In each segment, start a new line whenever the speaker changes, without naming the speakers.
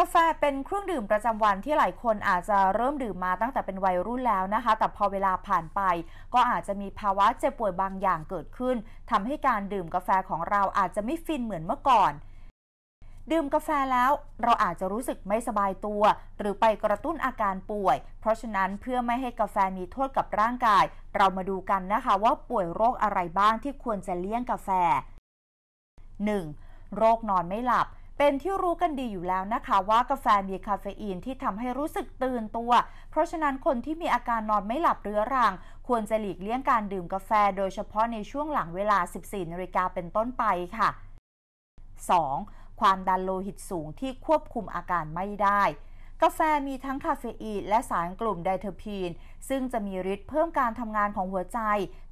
กาแฟเป็นเครื่องดื่มประจำวันที่หลายคนอาจจะเริ่มดื่มมาตั้งแต่เป็นวัยรุ่นแล้วนะคะ แต่พอเวลาผ่านไปก็อาจจะมีภาวะเจ็บป่วยบางอย่างเกิดขึ้น ทำให้การดื่มกาแฟของเราอาจจะไม่ฟินเหมือนเมื่อก่อน ดื่มกาแฟแล้ว เราอาจจะรู้สึกไม่สบายตัว หรือไปกระตุ้นอาการป่วย เพราะฉะนั้นเพื่อไม่ให้กาแฟมีโทษกับร่างกาย เรามาดูกันนะคะ ว่าป่วยโรคอะไรบ้างที่ควรจะเลี่ยงกาแฟ 1. โรคนอนไม่หลับเป็นที่รู้กันดีอยู่แล้วนะคะว่ากาแฟมีคาเฟอีนที่ทำให้รู้สึกตื่นตัว เพราะฉะนั้นคนที่มีอาการนอนไม่หลับเรื้อรัง ควรจะหลีกเลี่ยงการดื่มกาแฟโดยเฉพาะในช่วงหลังเวลา 14นาฬิกาเป็นต้นไปค่ะ 2. ความดันโลหิตสูงที่ควบคุมอาการไม่ได้ กาแฟมีทั้งคาเฟอีนและสารกลุ่มไดเทอร์พีนซึ่งจะมีฤทธิ์เพิ่มการทำงานของหัวใจ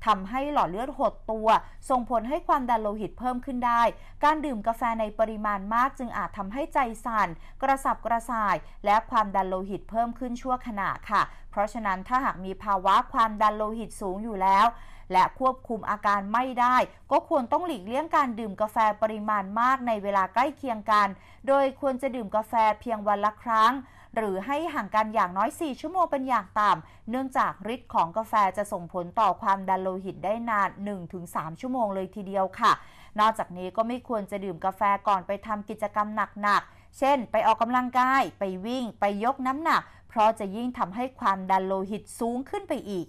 ทำให้หลอดเลือดหดตัว ส่งผลให้ความดันโลหิตเพิ่มขึ้นได้ การดื่มกาแฟในปริมาณมากจึงอาจทำให้ใจสั่นกระสับกระส่ายและความดันโลหิตเพิ่มขึ้นชั่วขณะค่ะ เพราะฉะนั้นถ้าหากมีภาวะความดันโลหิตสูงอยู่แล้ว และควบคุมอาการไม่ได้ ก็ควรต้องหลีกเลี่ยงการดื่มกาแฟปริมาณมากในเวลาใกล้เคียงกัน โดยควรจะดื่มกาแฟเพียงวันละครั้งหรือให้ห่างกันอย่างน้อย 4 ชั่วโมงเป็นอย่างต่ำเนื่องจากฤทธิ์ของกาแฟจะส่งผลต่อความดันโลหิตได้นาน 1-3 ชั่วโมงเลยทีเดียวค่ะ นอกจากนี้ก็ไม่ควรจะดื่มกาแฟก่อนไปทำกิจกรรมหนักๆ เช่น ไปออกกำลังกาย ไปวิ่ง ไปยกน้ำหนัก เพราะจะยิ่งทำให้ความดันโลหิตสูงขึ้นไปอีก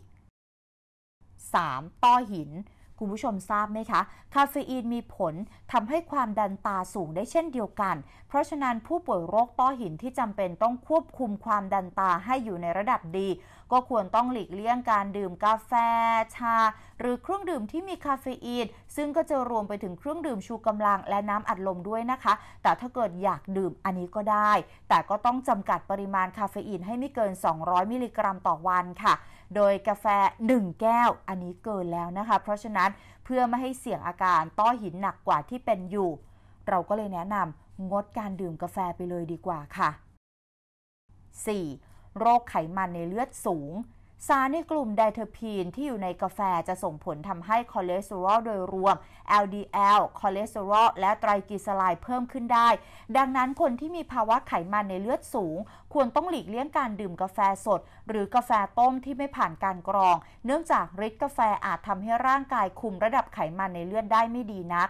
3. ต้อหินคุณผู้ชมทราบไหมคะ คาเฟอีนมีผลทำให้ความดันตาสูงได้เช่นเดียวกัน เพราะฉะนั้นผู้ป่วยโรคต้อหินที่จำเป็นต้องควบคุมความดันตาให้อยู่ในระดับดี ก็ควรต้องหลีกเลี่ยงการดื่มกาแฟชา หรือเครื่องดื่มที่มีคาเฟอีน ซึ่งก็จะรวมไปถึงเครื่องดื่มชูกำลังและน้ำอัดลมด้วยนะคะ แต่ถ้าเกิดอยากดื่มอันนี้ก็ได้ แต่ก็ต้องจำกัดปริมาณคาเฟอีนให้ไม่เกิน 200 มิลลิกรัม ต่อวันค่ะ โดยกาแฟ1แก้วอันนี้เกินแล้วนะคะเพราะฉะนั้น้นเพื่อไม่ให้เสี่ยงอาการต้อหินหนักกว่าที่เป็นอยู่ เราก็เลยแนะนำงดการดื่มกาแฟไปเลยดีกว่าค่ะ 4. โรคไขมันในเลือดสูงสารในกลุ่มไดเทอร์พีนที่อยู่ในกาแฟจะส่งผลทำให้คอเลสเตอรอลโดยรวม LDL คอเลสเตอรอลและไตรกลีเซอไรด์เพิ่มขึ้นได้ ดังนั้นคนที่มีภาวะไขมันในเลือดสูงควรต้องหลีกเลี่ยงการดื่มกาแฟสด หรือกาแฟต้มที่ไม่ผ่านการกรอง เนื่องจากฤทธิ์กาแฟอาจทำให้ร่างกายคุมระดับไขมันในเลือดได้ไม่ดีนัก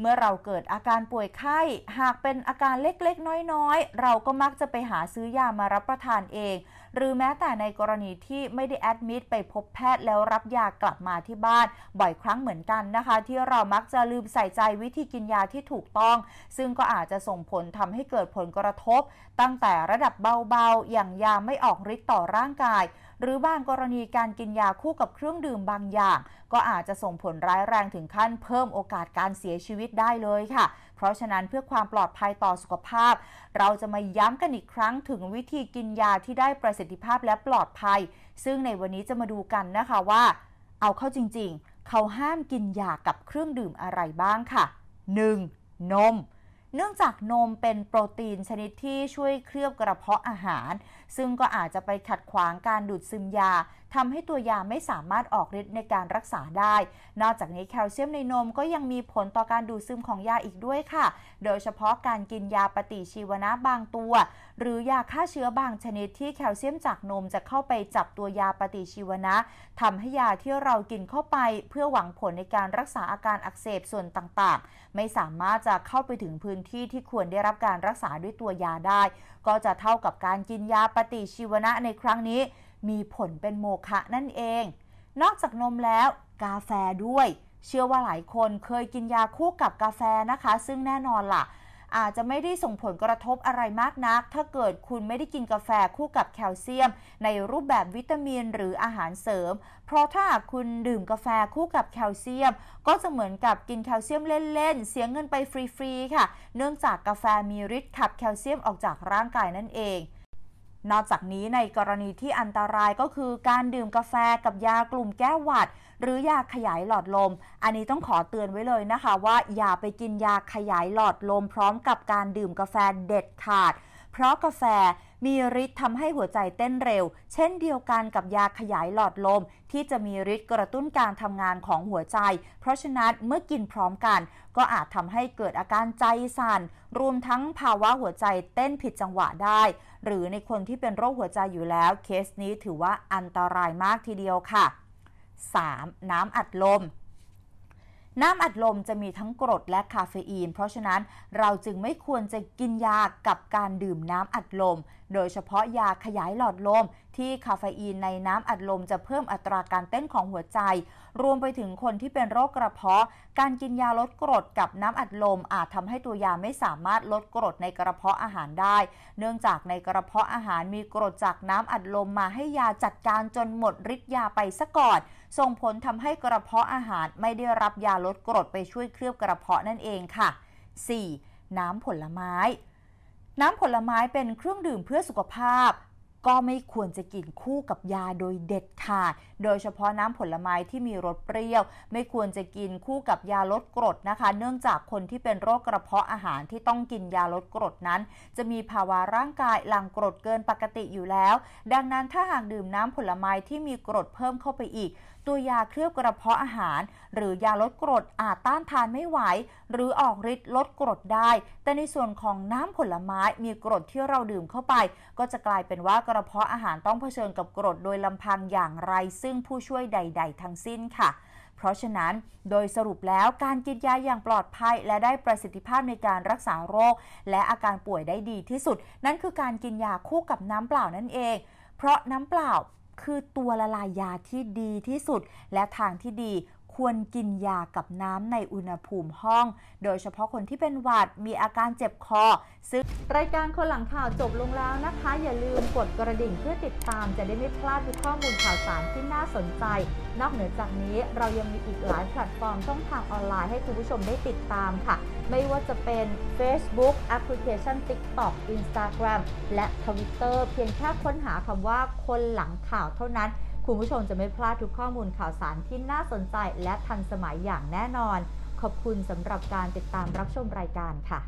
เมื่อเราเกิดอาการป่วยไข้ หากเป็นอาการเล็กๆ น้อยๆ เราก็มักจะไปหาซื้อยามารับประทานเอง หรือแม้แต่ในกรณีที่ไม่ได้แอดมิดไปพบแพทย์แล้วรับยากลับมาที่บ้าน บ่อยครั้งเหมือนกันนะคะที่เรามักจะลืมใส่ใจวิธีกินยาที่ถูกต้อง ซึ่งก็อาจจะส่งผลทำให้เกิดผลกระทบ ตั้งแต่ระดับเบาๆ อย่างยาไม่ออกฤทธิ์ต่อร่างกายหรือบางกรณีการกินยาคู่กับเครื่องดื่มบางอย่าง ก็อาจจะส่งผลร้ายแรงถึงขั้นเพิ่มโอกาสการเสียชีวิตได้เลยค่ะ เพราะฉะนั้นเพื่อความปลอดภัยต่อสุขภาพ เราจะมาย้ำกันอีกครั้งถึงวิธีกินยาที่ได้ประสิทธิภาพและปลอดภัย ซึ่งในวันนี้จะมาดูกันนะคะว่า เอาเข้าจริงๆ เขาห้ามกินยากับเครื่องดื่มอะไรบ้างค่ะ 1. นมเนื่องจากนมเป็นโปรตีนชนิดที่ช่วยเคลือบกระเพาะอาหารซึ่งก็อาจจะไปขัดขวางการดูดซึมยา ทำให้ตัวยาไม่สามารถออกฤทธิ์ในการรักษาได้ นอกจากนี้แคลเซียมในนมก็ยังมีผลต่อการดูดซึมของยาอีกด้วยค่ะ โดยเฉพาะการกินยาปฏิชีวนะบางตัว หรือยาฆ่าเชื้อบางชนิดที่แคลเซียมจากนมจะเข้าไปจับตัวยาปฏิชีวนะ ทำให้ยาที่เรากินเข้าไปเพื่อหวังผลในการรักษาอาการอักเสบส่วนต่างๆ ไม่สามารถจะเข้าไปถึงพื้นที่ที่ควรได้รับการรักษาด้วยตัวยาได้ ก็จะเท่ากับการกินยาปปฏิชีวนะในครั้งนี้มีผลเป็นโมฆะนั่นเอง นอกจากนมแล้วกาแฟด้วย เชื่อ ว่าหลายคนเคยกินยาคู่กับกาแฟนะคะ ซึ่งแน่นอนละ่ะอาจจะไม่ได้ส่งผลกระทบอะไรมากนัก ถ้าเกิดคุณไม่ได้กินกาแฟคู่กับแคลเซียม ในรูปแบบวิตามินหรืออาหารเสริม เพราะถ้าคุณดื่มกาแฟคู่กับแคลเซียม ก็จะเหมือนกับกินแคลเซียมเล่นๆ เสียเงินไปฟรีๆค่ะ เนื่องจากกาแฟมีฤทธิ์ขับแคลเซียมออกจากร่างกายนั่นเองนอกจากนี้ในกรณีที่อันตรายก็คือการดื่มกาแฟกับยากลุ่มแก้หวัด หรือยาขยายหลอดลม อันนี้ต้องขอเตือนไว้เลยนะคะ ว่าอย่าไปกินยาขยายหลอดลม พร้อมกับการดื่มกาแฟเด็ดขาด เพราะกาแฟมีฤทธิ์ทำให้หัวใจเต้นเร็วเช่นเดียวกันกับยาขยายหลอดลม ที่จะมีฤทธิ์กระตุ้นการทำงานของหัวใจ เพราะฉะนั้นเมื่อกินพร้อมกัน ก็อาจทำให้เกิดอาการใจสัน่น รวมทั้งภาวะหัวใจเต้นผิดจังหวะได้ หรือในคนที่เป็นโรคหัวใจอยู่แล้ว เคสนี้ถือว่าอันตรายมากทีเดียวค่ะ 3. น้ำอัดลม น้ำอัดลมจะมีทั้งกรดและคาเฟอีน เพราะฉะนั้นเราจึงไม่ควรจะกินยากับการดื่มน้ำอัดลมโดยเฉพาะยาขยายหลอดลม ที่คาเฟอีนในน้ำอัดลมจะเพิ่มอัตราการเต้นของหัวใจ รวมไปถึงคนที่เป็นโรคกระเพาะ การกินยาลดกรดกับน้ำอัดลม อาจทำให้ตัวยาไม่สามารถลดกรดในกระเพาะอาหารได้ เนื่องจากในกระเพาะอาหารมีกรดจากน้ำอัดลมมาให้ยาจัดการจนหมดฤทธิ์ยาไปซะก่อนส่งผลทำให้กระเพาะอาหารไม่ได้รับยาลดกรดไปช่วยเคลือบกระเพาะนั่นเองค่ะ 4. น้ำผลไม้น้ำผลไม้เป็นเครื่องดื่มเพื่อสุขภาพ ก็ไม่ควรจะกินคู่กับยาโดยเด็ดขาด โดยเฉพาะน้ำผลไม้ที่มีรสเปรี้ยว ไม่ควรจะกินคู่กับยาลดกรดนะคะ เนื่องจากคนที่เป็นโรคกระเพาะอาหารที่ต้องกินยาลดกรดนั้น จะมีภาวะร่างกายหลั่งกรดเกินปกติอยู่แล้ว ดังนั้นถ้าหากดื่มน้ำผลไม้ที่มีกรดเพิ่มเข้าไปอีกตัวยาเคลือบกระเพาะอาหาร หรือยาลดกรดอาจต้านทานไม่ไหว หรือออกฤทธิ์ลดกรดได้ แต่ในส่วนของน้ำผลไม้มีกรดที่เราดื่มเข้าไป ก็จะกลายเป็นว่ากระเพาะอาหารต้องเผชิญกับกรดโดยลำพังอย่างไรซึ่งผู้ช่วยใดๆทั้งสิ้นค่ะ เพราะฉะนั้นโดยสรุปแล้วการกินยาอย่างปลอดภัย และได้ประสิทธิภาพในการรักษาโรค และอาการป่วยได้ดีที่สุด นั่นคือการกินยาคู่กับน้ำเปล่านั่นเองเพราะน้ำเปล่าคือตัวละลายยาที่ดีที่สุดและทางที่ดีควรกินยากับน้ำในอุณหภูมิห้อง โดยเฉพาะคนที่เป็นหวัดมีอาการเจ็บคอ ซึ่งรายการคนหลังข่าวจบลงแล้วนะคะ อย่าลืมกดกระดิ่งเพื่อติดตามจะได้ไม่พลาดทุกข้อมูลข่าวสารที่น่าสนใจ นอกเหนือจากนี้เรายังมีอีกหลายแพลตฟอร์มช่องทางออนไลน์ให้คุณผู้ชมได้ติดตามค่ะ ไม่ว่าจะเป็น Facebook แอปพลิเคชัน TikTok Instagram และ Twitter เพียงแค่ค้นหาคำว่าคนหลังข่าวเท่านั้นคุณผู้ชมจะไม่พลาดทุกข้อมูลข่าวสารที่น่าสนใจและทันสมัยอย่างแน่นอน ขอบคุณสำหรับการติดตามรับชมรายการค่ะ